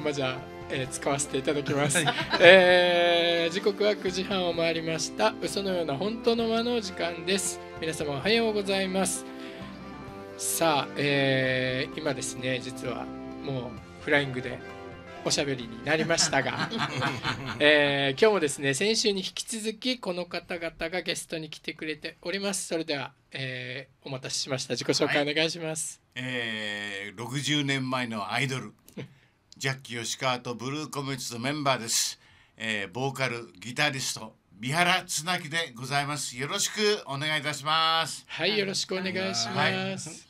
ままじゃえー、使わせていただきます、はい、えー、時刻は9時半を回りました嘘のような本当の間の時間です皆様おはようございますさあ、えー、今ですね実はもうフライングでおしゃべりになりましたが、えー、今日もですね先週に引き続きこの方々がゲストに来てくれておりますそれでは、えー、お待たせしました自己紹介お願いします、はい、えー、60年前のアイドルジャッキー吉川とブルーコメンツのメンバーです、えー、ボーカルギタリスト三原つなぎでございますよろしくお願いいたしますはいよろしくお願いします、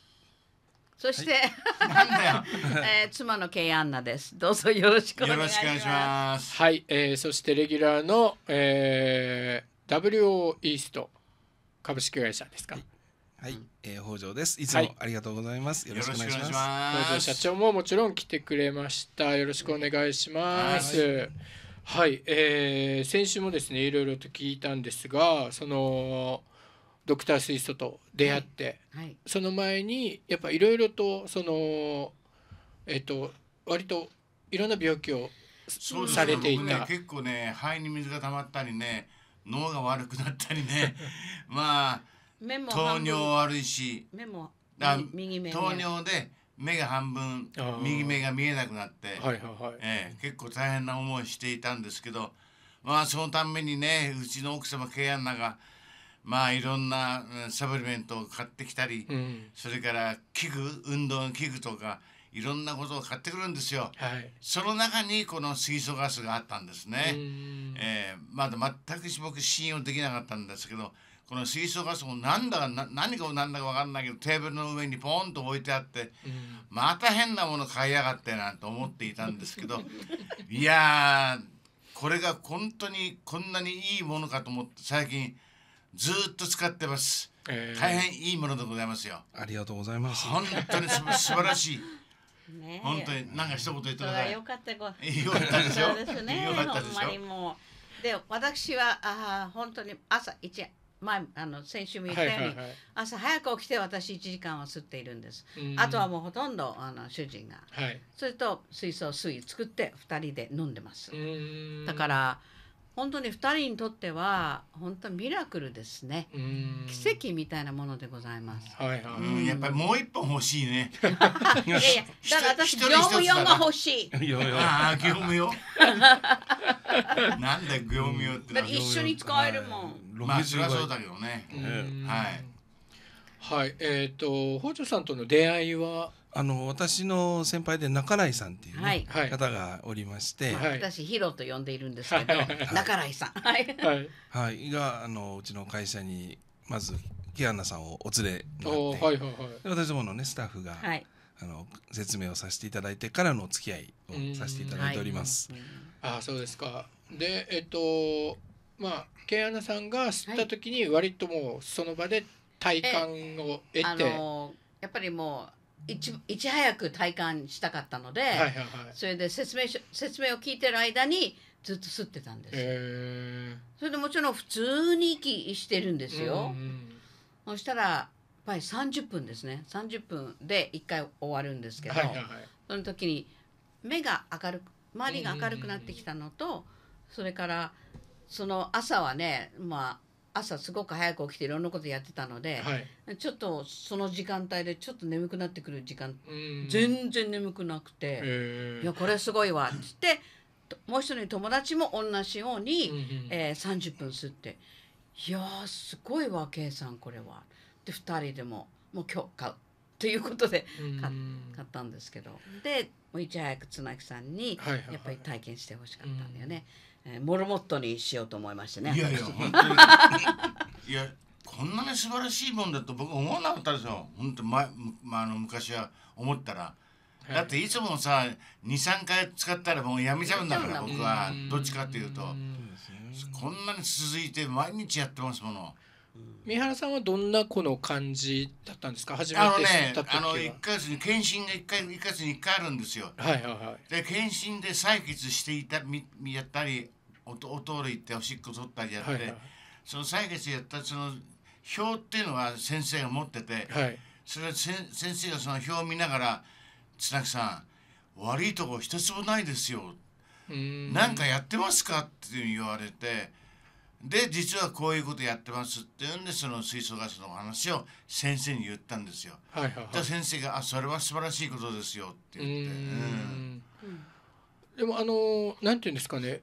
そして、はい えー、妻のケイアンナですどうぞよろしくお願いしますはい、えー、そしてレギュラーの、えー、WO イースト株式会社ですか、はいはい、えー、北条です。いつもありがとうございます。はい、よろしくお願いします。北条社長ももちろん来てくれました。よろしくお願いします。はい、はい、えー、先週もですね、いろいろと聞いたんですが、その。ドクタースイストと出会って、はい、その前にやっぱいろいろとそのえっ、ー、と割といろんな病気をそうされていた、ね、結構ね肺に水が溜まったりね脳が悪くなったりね まあ糖尿悪いし目も右目糖尿で目が半分右目が見えなくなって、はいはい、えー、結構大変な思いをしていたんですけどまあそのためにねうちの奥様ケイアンナがまあいろんなサプリメントを買ってきたり、うん、それから器具運動の器具とかいろんなことを買ってくるんですよ、はい、その中にこの水素ガスがあったんですね、えー、まだ全く僕信用できなかったんですけどこの水素ガスも何だか何かも何だか分かんないけどテーブルの上にポンと置いてあって、うん、また変なもの買いやがってなんて思っていたんですけど いやこれが本当にこんなにいいものかと思って最近ずっと使ってます、えー、大変いいものでございますよありがとうございます本当に素晴らしい本当に何か一言言ってくださいよかったごよかったでですよかったでしょで私はあ本当に朝一前あの先週も言ったように、はいはいはい、朝早く起きて私1時間は吸っているんです、あとはもうほとんどあの主人が、はい、それと水槽水作って2人で飲んでますだから本当に2人にとっては本当ミラクルですね奇跡みたいなものでございます、はいはいうん、やっぱりもう一本欲しいねいやいや だから私業務用が欲しいああ業務用 なんだ業務用って一緒に使えるもんまあそりゃそうだけどね、はいはい、えっ、ー、と北条さんとの出会いはあの私の先輩で中来さんっていう、ねはい、方がおりまして、はい、私ヒロと呼んでいるんですけど、はい、中来さんはい、はいがあのうちの会社にまずキアナさんをお連れになって、はいはいはい、私どものねスタッフが、はい、あの説明をさせていただいてからのお付き合いをさせていただいております。あそうですかでえっとまあ、ケアナさんが吸った時に割ともうその場で体感を得て、あのやっぱりもういちいち早く体感したかったので、はいはいはい、それで説明し説明を聞いてる間にずっと吸ってたんです、えー、それでもちろん普通に息してるんですよ、うんうん、そしたらやっぱり30分ですね30分で1回終わるんですけど、はいはいはい、その時に目が明るく周りが明るくなってきたのと、うんうんうん、それからその朝はねまあ朝すごく早く起きていろんなことやってたので、はい、ちょっとその時間帯でちょっと眠くなってくる時間全然眠くなくて「えー、いやこれすごいわ」っつってもう一人友達も同じように、うんうん、えー、30分吸って「いやすごいわ圭さんこれは」で2人でももう今日買うということで買ったんですけどでもういち早く綱木さんにやっぱり体験してほしかったんだよね。はいはいはいえー、モルモットにしようと思いましてねいやいや本当にいやこんなに素晴らしいもんだと僕思わなかったですよ本当ままあの昔は思ったら。だっていつもさ23回使ったらもうやめちゃうんだから僕はどっちかっていうとこんなに続いて毎日やってますもの。三原さんはどんな子の感じだったんですか初めて知った時はあの、ね、あの1ヶ月に検診が一回1ヶ月に1回あるんですよはいはいはいで検診で採血していたみやったりおとおイレ行っておしっこ取ったりやって、はいはい、その採血やったその表っていうのは先生が持ってて、はい、それ先先生がその表を見ながら「綱木さん悪いとこ一つもないですよ」「なんかやってますか?」って言われてで実はこういうことやってますっていうんでその水素ガスの話を先生に言ったんですよ。はいはいはい、先生が「あそれは素晴らしいことですよ」って言って。うん、でもあのなんていうんですかね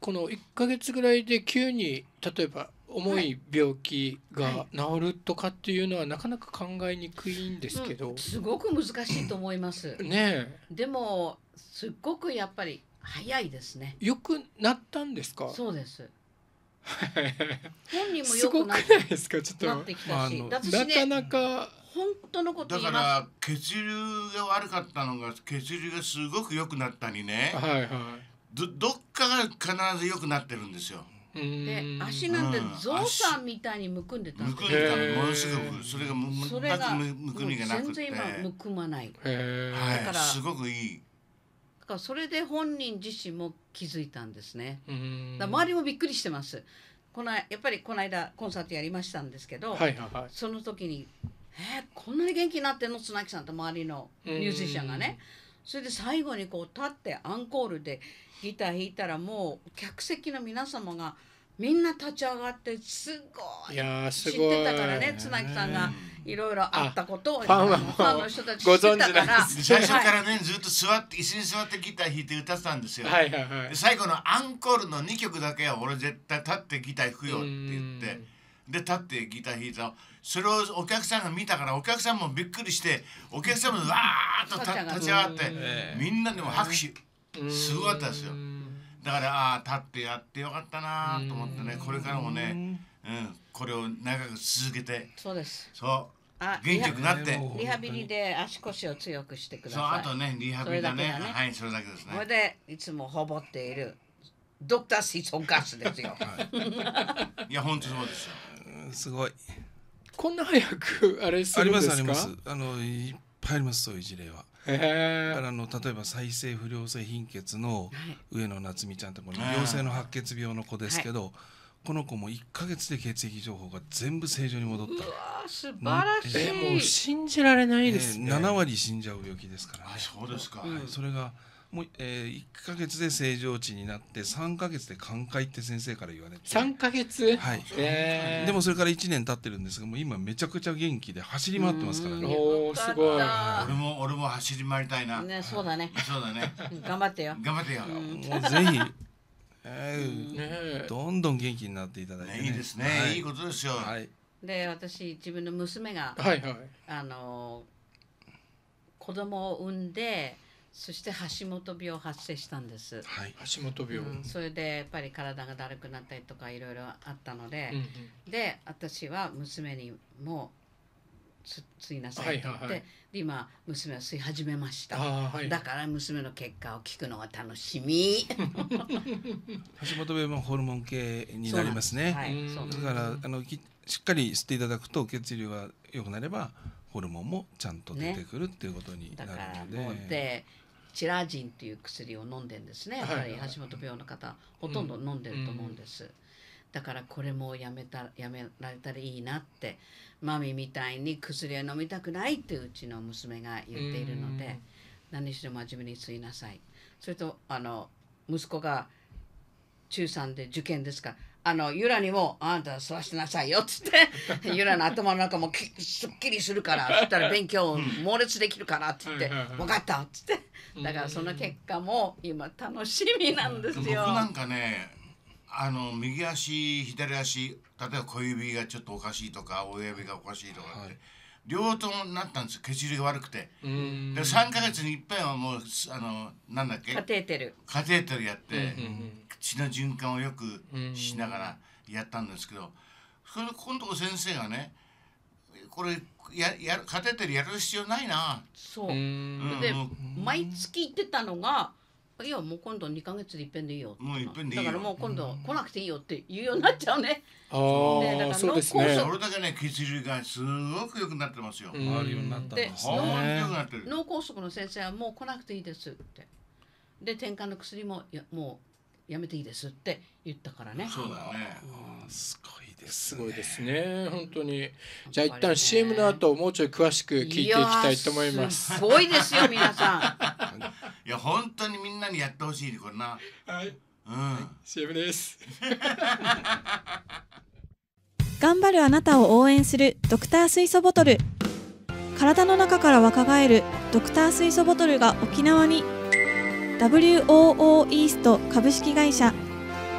この1か月ぐらいで急に例えば重い病気が治るとかっていうのはなかなか考えにくいんですけど、うん、すごく難しいと思います。ねでもすっごくやっぱり早いですね。よくなったんですか。そうです。本人もよくないですかちょっとなってきたしのだなかなか本当のことだ言かいまら血流が悪かったのが血流がすごく良くなったりねはいはどどっかが必ず良くなってるんですよで足なんてうゾウさんみたいにむくんでたんむくんでたのものすごくそれがむそれがくむくみがなくて全然今むくまないへーだかはらいすごくいいだからそれで本人自身も気づいたんですね。だ周りもびっくりしてます。このやっぱりこの間コンサートやりましたんですけど、はいはいはい、その時に「えー、こんなに元気になってんの綱木さん」と周りのミュージシャンがね。それで最後にこう立ってアンコールでギター弾いたらもう客席の皆様がみんな立ち上がってすごい知ってたからね綱木さんが。いろいろあったことをファンはもうご存知なんです最初からねずっと座って椅子に座ってギター弾いて歌ってたんですよ、はいはいはい、最後のアンコールの2曲だけは俺絶対立ってギター弾くよって言ってで立ってギター弾いたそれをお客さんが見たからお客さんもびっくりしてお客さんもわーっと立ち上がってみんなでも拍手すごかったですよだからああ立ってやってよかったなと思ってねこれからもね、うん、これを長く続けてそうですそう元気よくなってリハビリで足腰を強くしてくださいそうあとねリハビリだね、ね、はいそれだけですねこれでいつもほぼっているドクターシーソンガスですよ、はい、いや本当そうですよすごいこんな早くあれするんですかありますありますあのいっぱいありますそういう事例はあの例えば再生不良性貧血の上野夏美ちゃんってこれ良性の白血病の子ですけど、はいこの子も1か月で血液情報が全部正常に戻った。素晴らしい。もう信じられないですね、ね、7割死んじゃう病気ですからね。そうですか。はい、それがもう、えー、1か月で正常値になって3か月で寛解って先生から言われて3か月はい、えー、でもそれから1年経ってるんですがもう今めちゃくちゃ元気で走り回ってますからねおおすごい俺も俺も走り回りたいな、ね、そうだねそうだね頑張ってよ頑張ってよぜひえね、どんどん元気になっていただいて、ね、いいですね、はい、いいことですよ、はい、で私自分の娘が、はいはい、あの子供を産んでそして橋本病発生したんです、はい、橋本病、うん、それでやっぱり体がだるくなったりとかいろいろあったので、うんうん、で私は娘にも吸いなさいって言って、はいはいはい、で今娘は吸い始めました、はい、だから娘の結果を聞くのが楽しみ橋本病はホルモン系になりますね、はい、すだからあのきしっかり吸っていただくと血流が良くなればホルモンもちゃんと出てくるっていうことになるので。ね、でチラジンという薬を飲んでんですねやっぱり橋本病の方、うん、ほとんど飲んでると思うんです。うんだからこれもやめたやめられたらいいなってマミみたいに薬を飲みたくないってうちの娘が言っているので何しろ真面目に吸いなさいそれとあの息子が中3で受験ですからあのユラにも「あんた吸わしてなさいよ」っつって ユラの頭の中もすっきりするからそしたら勉強猛烈できるからっ言って「分かった」っつってだからその結果も今楽しみなんですよ。僕なんかねあの右足左足例えば小指がちょっとおかしいとか親指がおかしいとかって、はい、両方ともなったんです血流が悪くてで3か月にいっぱいはもうあのなんだっけカテーテルカテーテルやって、うんうん、血の循環をよくしながらやったんですけどそれここのとこ先生がねこれややカテーテルやる必要ないなそう、うん、で毎月言ってたのがいやもう今度2か月でいっぺんでいいよもういっぺんでいいだからもう今度来なくていいよって言うようになっちゃうね、うん、ああそうですねそれだけね血流がすごく良くなってますよ回るようになったんです脳梗塞の先生はもう来なくていいですってで転換の薬もいやもうやめていいですって言ったからね。そうだね。すごいですね。本当に。じゃあ一旦 CM の後もうちょい詳しく聞いていきたいと思います。すごいですよ皆さん。いや本当にみんなにやってほしいこれな。はい。うん。CM です。頑張るあなたを応援するドクター水素ボトル。体の中から若返るドクター水素ボトルが沖縄に。WOO イースト株式会社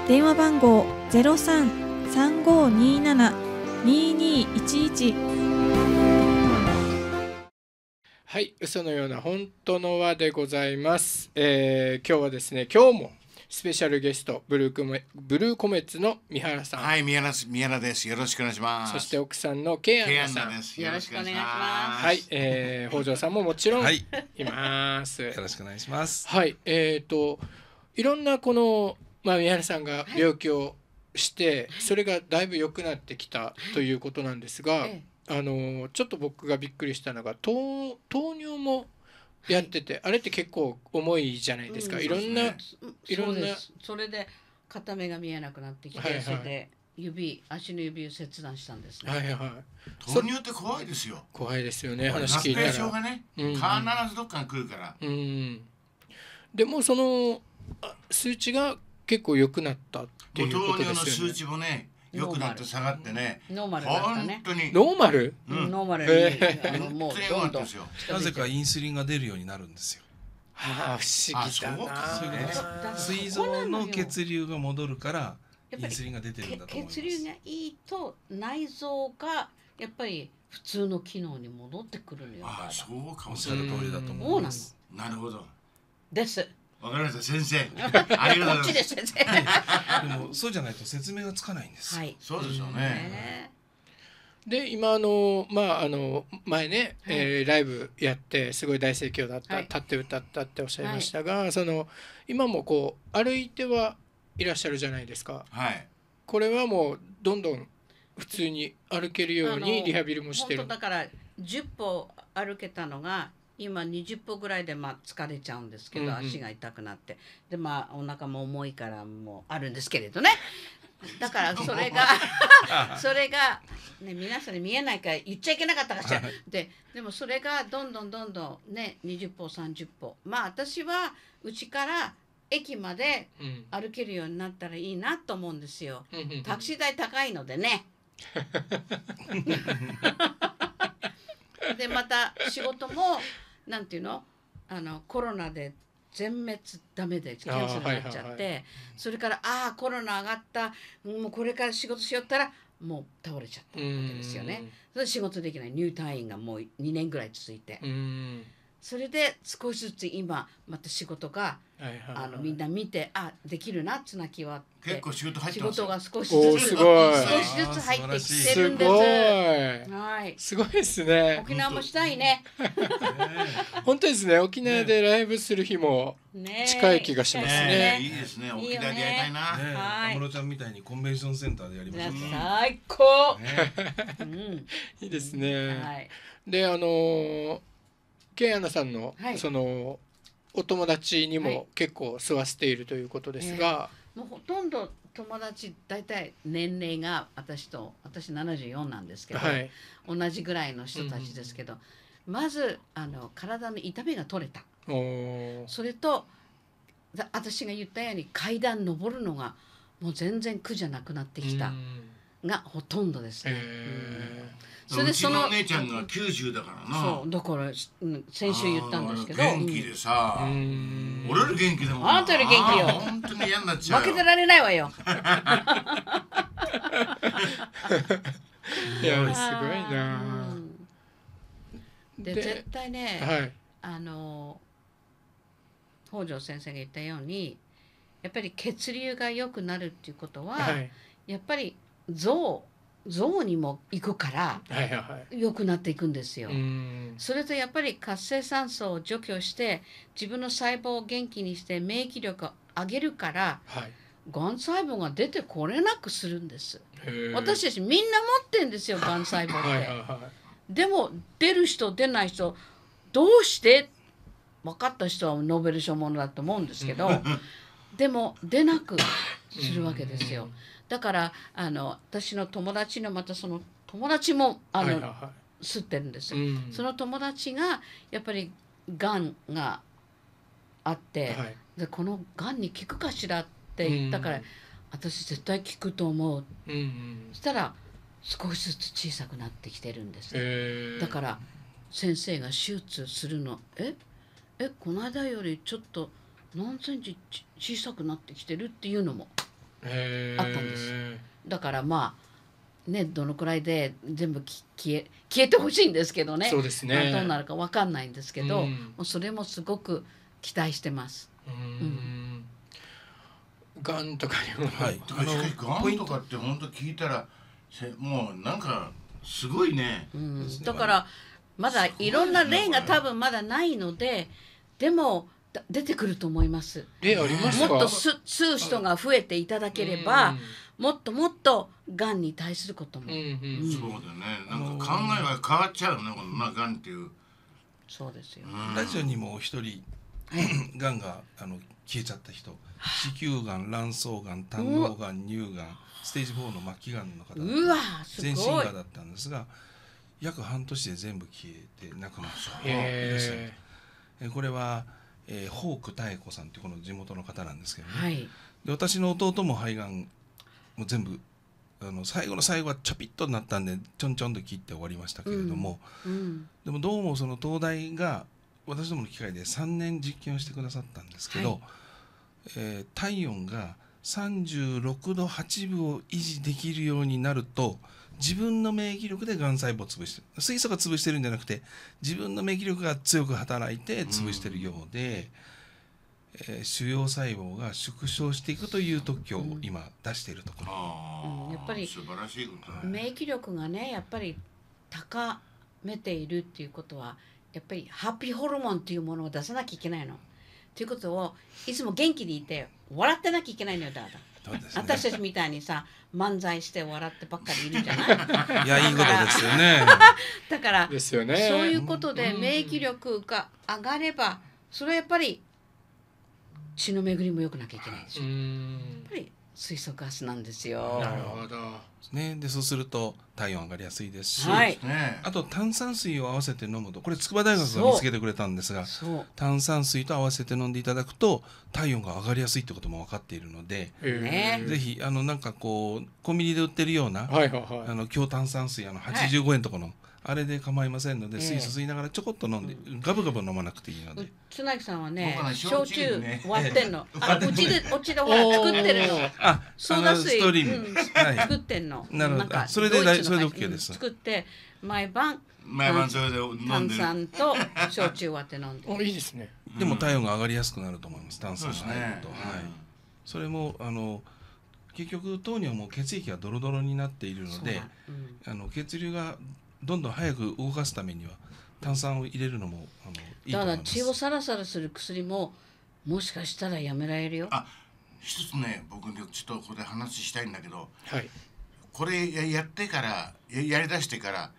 電話番号0335272211はい嘘のような本当の輪でございます、えー、今日はですね今日もスペシャルゲストブルーコメブルーコメッツの三原さんはい三原三原ですよろしくお願いしますそして奥さんのケイアンさんですよろしくお願いしますはい、えー、北条さんももちろんいます、よろしくお願いしますはいえっ、ー、といろんなこのまあ三原さんが病気をしてそれがだいぶ良くなってきたということなんですが、あのちょっと僕がびっくりしたのが糖糖尿もやってて、はい、あれって結構重いじゃないですか、うん、いろんな、いろんなそれで片目が見えなくなってきて、はいはい、それで指足の指を切断したんですね。はいはい。糖尿って怖いですよ。怖いですよね。話聞いたら。合症がね、うん、必ずどっかに来るから。うん。でもその数値が結構良くなったっていうことですよね。糖尿の数値もね、良くなって下がってねノーマルだったね本当にノーマル、うん、ノーマルに、えのもうどんどんなぜかインスリンが出るようになるんですよはあ、不思議だな。膵臓の血流が戻るから、インスリンが出てるんだと思います。血流がいいと内臓がやっぱり普通の機能に戻ってくるのよ。ああ、そうかおっしゃる通りだと思います。なるほど。です。わかりました先生 ありがとうございます でもそうじゃないと説明がつかないんです、はい、そうですよね、で今あのまああの前ね、はい、えー、ライブやってすごい大盛況だった、はい、立って歌ったっておっしゃいましたが、はい、その今もこう歩いてはいらっしゃるじゃないですか、はい、これはもうどんどん普通に歩けるようにリハビリもしてるだから10歩歩けたのが今20歩ぐらいでまあ疲れちゃうんですけど、うんうん、足が痛くなってでまあお腹も重いからもうあるんですけれどね だから それが それが、ね、皆さんに見えないから言っちゃいけなかったかしらででもそれがどんどんどんどんね20歩30歩まあ私はうちから駅まで歩けるようになったらいいなと思うんですよ。タクシー代高いのでね。でまた仕事もなんていうのあのコロナで全滅ダメでキャンセルになっちゃって、はいはいはい、それからああコロナ上がったもうこれから仕事しよったらもう倒れちゃったわけですよね。仕事できない入退院がもう2年ぐらい続いて。それで少しずつ今また仕事が、あのみんな見てあできるなつなきは結構仕事入って仕事が少しずつ少しずつ入ってきてるんですはいすごいですね沖縄もしたいね 本当ですね沖縄でライブする日も近い気がしますねいいですね沖縄でやりたいな安室ちゃんみたいにコンベンションセンターでやりましょう最高 いいですねはい、であのケイアナさんの、はい、そのお友達にも結構吸わせているということですが、はいえー、もうほとんど友達大体年齢が私と私74なんですけど、はい、同じぐらいの人たちですけど、うん、まずあの体の痛みが取れたそれと私が言ったように階段登るのがもう全然苦じゃなくなってきた。うんがほとんどですね。それでその姉ちゃんが90だからなそうだから、先週言ったんですけど元気でさ、うん、俺よ元気でもあんたより元気よ本当に嫌になっちゃう負けてられないわよ いやすごいなで絶対ね、はい、あの北条先生が言ったようにやっぱり血流が良くなるっていうことは、はい、やっぱり象象にも行くから良くなっていくんですよ。それとやっぱり活性酸素を除去して自分の細胞を元気にして免疫力を上げるから、はい、がん細胞が出てこれなくするんです。私たちみんな持ってんですよがん細胞って。はいはいはい、でも出る人出ない人どうして分かった人はノーベル賞ものだと思うんですけど でも出なくするわけですよ。だからあの私の友達のまたその友達もあの、はいはいはい、吸ってるんですよ、うん、その友達がやっぱりがんがあって、はい、でこのがんに効くかしらって言ったから、うん、私絶対効くと思う、うんうん、そしたら少しずつ小さくなってきてるんです、えー、だから先生が手術するのええこの間よりちょっと何センチ小さくなってきてるっていうのもあったんですだからまあねどのくらいで全部消え消えてほしいんですけどねそうですねどうなるか分かんないんですけど、うん、もうそれもすごく期待してます。うんがんとかにも、はい、がんとかって本当聞いたらもうなんかすごいね、うん、だからまだいろんな例が多分まだないのででも出てくると思います。えありますもっとす吸う人が増えていただければ、もっともっとがんに対することも。そうだね。なんか考えが変わっちゃうね。このまあがんっていう。そうですよ、ラジオにも一人 がんがあの消えちゃった人、子宮がん、卵巣がん、胆のうがん、乳がん、ステージ4の末期がんの方うわすごい全身がだったんですが、約半年で全部消えて亡くなった方がいらえこれはえー、ホーク妙子さんっていうこの地元の方なんですけどね、はい、で私の弟も肺がんも全部あの最後の最後はちょぴっとなったんでちょんちょんと切って終わりましたけれども、うんうん、でもどうもその東大が私どもの機会で3年実験をしてくださったんですけど、はい、えー、体温が36度8分を維持できるようになると自分の免疫力でがん細胞を潰してる水素が潰してるんじゃなくて自分の免疫力が強く働いて潰してるようで、うん、えー、腫瘍細胞が縮小していくという特許を今出しているところ、うん、やっぱり素晴らしいこと、免疫力がねやっぱり高めているっていうことはやっぱりハッピーホルモンというものを出さなきゃいけないの。ということをいつも元気でいて笑ってなきゃいけないのよだだ。ね、私たちみたいにさ漫才して笑ってばっかりいるじゃない いやいいことですよね だからですよ、ね、そういうことで免疫力が上がればそれはやっぱり血の巡りも良くなきゃいけないでしょやっぱり水素ガスなんですよなるほどね、でそうすると体温上がりやすいですし、はい、あと炭酸水を合わせて飲むとこれ筑波大学が見つけてくれたんですが炭酸水と合わせて飲んでいただくと体温が上がりやすいってことも分かっているので、えー、ぜひあのなんかこうコンビニで売ってるような、はいあの強炭酸水あの85円とかの、はい、あれで構いませんので、え水素吸いながらちょこっと飲んで、ガブガブ飲まなくていいのでつなぎさんはね焼酎割ってんの うちでうちで作ってるのあソーダ水ストリーム、はい、作ってんののなるほどそれでそれで OK です作って毎晩毎晩それで炭酸と焼酎割って飲んで おいいですねでも体温が上がりやすくなると思います炭酸が入ると、ね、はい、それもあの結局糖尿も血液がドロドロになっているので、うん、あの血流がどんどん早く動かすためには炭酸を入れるのもあのいいと思いだから血をサラサラする薬ももしかしたらやめられるよあ一つね僕ちょっとここで話したいんだけど、はい、これやってからやりだしてから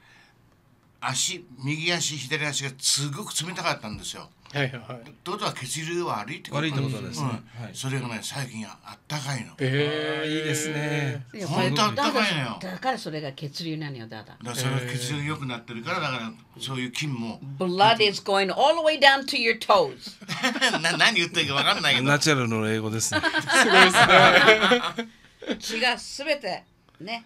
足右足左足がすごく冷たかったんですよ。はいはい。とうとは血流は悪いってこと悪いってことですね。それがね最近あったかいの。えー、いいですね。本当あったかいのよ。だからそれが血流なのよだだ。だそれ血流良くなってるからだからそういう菌も。Blood is going all the way down to your toes。何言ってるかわかんないけど。ナチュラルの英語ですね。すごいですね。血がすべて。ね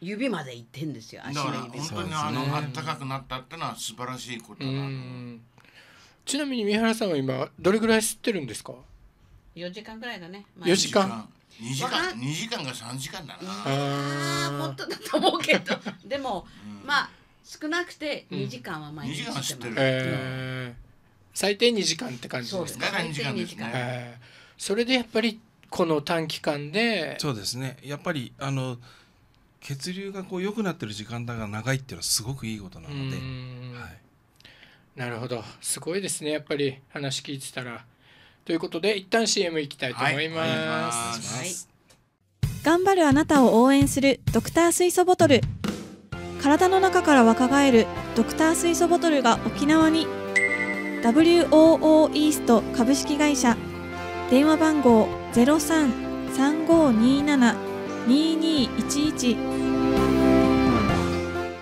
指まで行ってんですよ足だかのら本指当にあの暖かくなったってのは素晴らしいことだなちなみに三原さんは今どれぐらい吸ってるんですか四時間ぐらいだね、四時間二時間二時間が三時間だな、あーもっとだと思うけどでもうんまあ少なくて二時間は毎日吸ってます、えー最低二時間って感じですかそうですか二時間ですねえーそれでやっぱりこの短期間でそうですねやっぱりあの血流がこう良くなってる時間だが長いっていうのはすごくいいことなので、はい、なるほどすごいですねやっぱり話聞いてたら。ということで一旦 CM いきたいと思います、はい、頑張るあなたを応援するドクター水素ボトル体の中から若返るドクター水素ボトルが沖縄に WOO イースト株式会社電話番号ゼロ三三五二七二二一一。は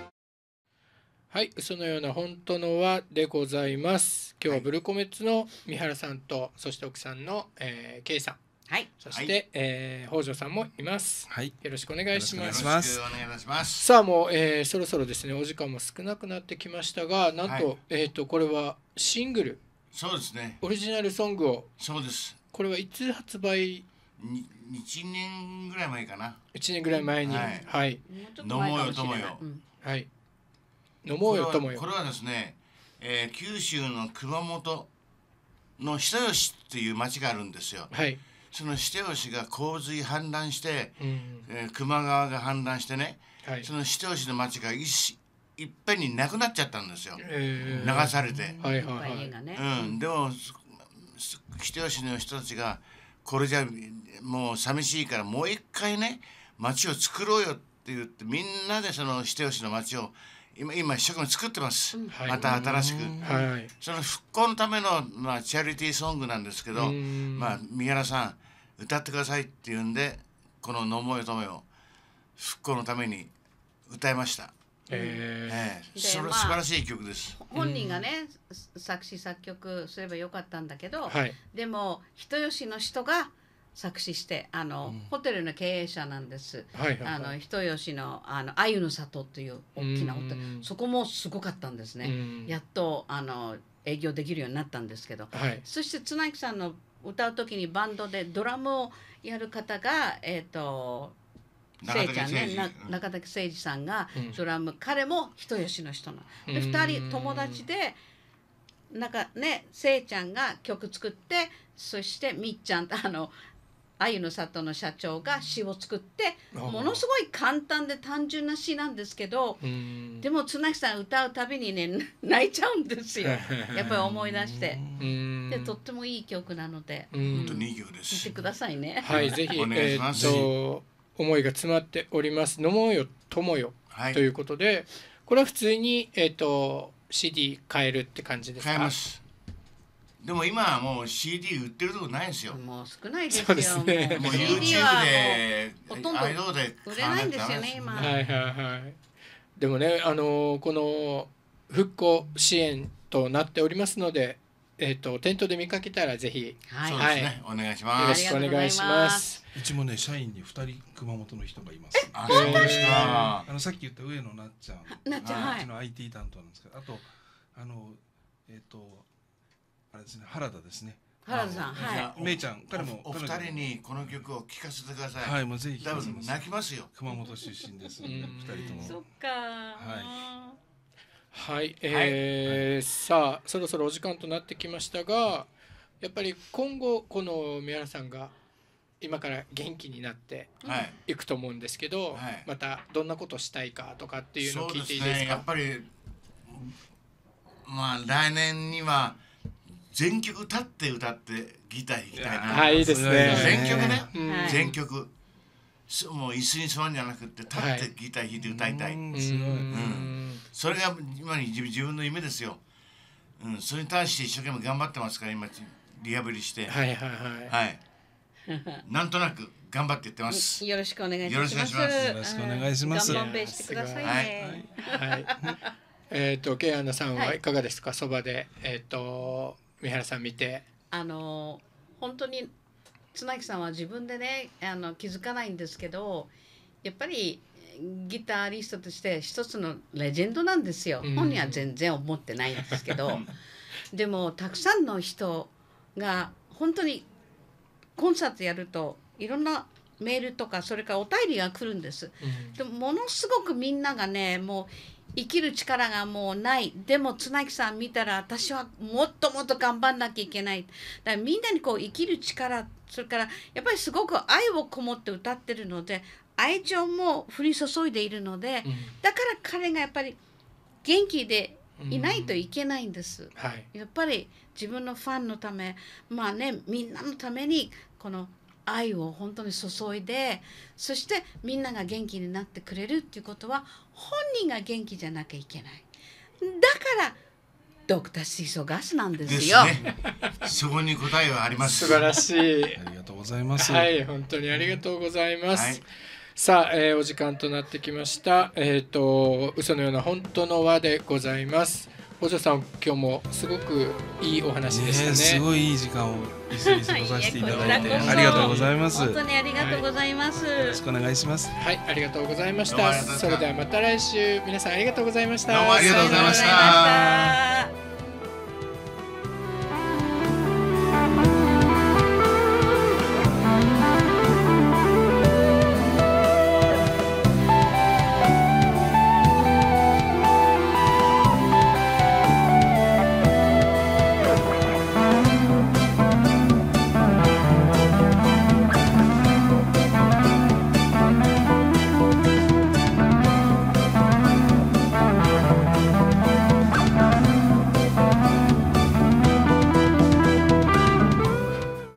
いそのような本当のはでございます今日はブルコメッツの三原さんとそして奥さんの、えー、K さんはい、そして、はい、えー、北条さんもいます。はい、よろしくお願いします。よろしくお願いします。さあ、もう、えー、そろそろですね、お時間も少なくなってきましたが、なんと、はい、えっ、ー、と、これはシングル。そうですね。オリジナルソングを。そうです。これはいつ発売に1年ぐらい前かな1年ぐらい前に、はい、はい、飲もうよ友よ、はい飲もうよ友よこれはですね、えー、九州の熊本の人吉っていう町があるんですよ、はい、その人吉が洪水氾濫して、うん、えー、熊川が氾濫してね、はい、その人吉の町がい一いっぺんになくなっちゃったんですよ、えー、流されて、はいはいはい、うん、でも人吉の人たちがこれじゃもう寂しいからもう一回ね町を作ろうよって言ってみんなでその人吉の町を今今一生懸命作ってます、また新しく、はい、その復興のための、まあ、チャリティーソングなんですけど、まあ、三原さん歌ってくださいって言うんでこの「のもよとめ」を復興のために歌いました。ええ素晴らしい曲です、本人がね、作詞作曲すればよかったんだけど、でも人吉の人が作詞してあの、ホテルの経営者なんです、あの人吉のあの鮎の里という大きなホテルそこもすごかったんですね、やっとあの営業できるようになったんですけど、そして綱木さんの歌う時にバンドでドラムをやる方が、えー、といちゃんね中竹誠二さんがドラム、彼も人吉の人の。2人友達でなんかねいちゃんが曲作ってそしてみっちゃんあの鮎の里の社長が詩を作ってものすごい簡単で単純な詩なんですけどでも綱木さん歌うたびにね泣いちゃうんですよ やっぱり思い出してでとってもいい曲なので本当にいい曲ですてくださいねはいぜひお願いします、えー思いが詰まっております「飲もうよ友よ」はい、ということでこれは普通に、えーと、と CD 買えるって感じですかでも今はもう CD 売ってるとこないんですよ。もう少ないですよ。すね、もう YouTube で、ほとんど売れないんですよね今。はいはいはい。でもねあのこの復興支援となっておりますのでえっ、と店頭で見かけたらぜひ、はい、はいね、お願いします。よろしくお願いします。うちもね社員に二人熊本の人がいます。あ、そうであのさっき言った上野なっちゃん、なっちゃん、はい、うちの IT 担当なんですけど、あとあのえっ、とあれですね原田ですね。原田さん、はい。めいちゃん、彼もお二人にこの曲を聴かせてください。はい、もうぜひ。多分泣きますよ。熊本出身です。二人とも。そっか。はい。はい、えー、はい、さあそろそろお時間となってきましたがやっぱり今後この宮原さんが今から元気になっていくと思うんですけど、はい、またどんなことしたいかとかっていうのを聞いていいですか、ね、やっぱりまあ来年には全曲歌って歌ってギター弾きたいなはいいですね全曲ね、はい、全曲もう椅子に座るんじゃなくて立ってギター弾いて歌いたい、はい、うんそれが今に自分の夢ですよ、うん、それに対して一生懸命頑張ってますから今リハビリしてはいはいはい、はい、なんとなく頑張ってって ます。よろしくお願いします。よろしくお願いします。頑張してくださいね。はい。はい、えっ、ー、とケアなさんはいかがですか、そ、は、ば、い、でえっ、ー、と三原さん見て。あの本当に綱木さんは自分でねあの気づかないんですけど、やっぱりギタリストとして一つのレジェンドなんですよ、本人は全然思ってないんですけど でもたくさんの人が本当にコンサートやるといろんなメールとかそれからお便りが来るんです、うん、でもものすごくみんながねもう生きる力がもうないでも綱木さん見たら私はもっともっと頑張んなきゃいけないだからみんなにこう生きる力それからやっぱりすごく愛をこもって歌ってるので愛情も降り注いでいるので、うん、だから彼がやっぱり元気でいないといけないんです、うんはい、やっぱり自分のファンのためまあねみんなのためにこの愛を本当に注いでそしてみんなが元気になってくれるっていうことは本人が元気じゃなきゃいけないだからドクターシーソガスなんですよ。質問、ね、に答えはあります。素晴らしい。ありがとうございます。はい、本当にありがとうございます。はいさあ、えー、お時間となってきました。えっ、ー、と、嘘のような本当の輪でございます。お嬢さん、今日もすごくいいお話でしたね。ねすごいいい時間を一緒に過ごさせていただいてい、ありがとうございます。本当にありがとうございます、はい、よろしくお願いします。はい、ありがとうございました。それではまた来週、皆さんありがとうございました。どうもありがとうございました。